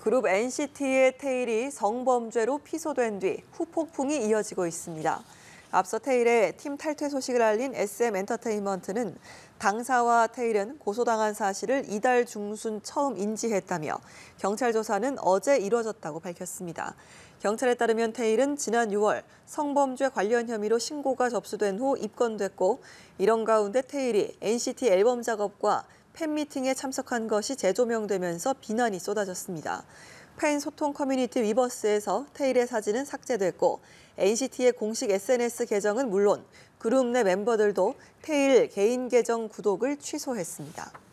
그룹 NCT의 테일이 성범죄로 피소된 뒤 후폭풍이 이어지고 있습니다. 앞서 테일의 팀 탈퇴 소식을 알린 SM엔터테인먼트는 당사와 테일은 고소당한 사실을 이달 중순 처음 인지했다며 경찰 조사는 어제 이뤄졌다고 밝혔습니다. 경찰에 따르면 테일은 지난 6월 성범죄 관련 혐의로 신고가 접수된 후 입건됐고 이런 가운데 테일이 NCT 앨범 작업과 팬미팅에 참석한 것이 재조명되면서 비난이 쏟아졌습니다. 팬 소통 커뮤니티 위버스에서 테일의 사진은 삭제됐고 NCT의 공식 SNS 계정은 물론 그룹 내 멤버들도 테일 개인 계정 구독을 취소했습니다.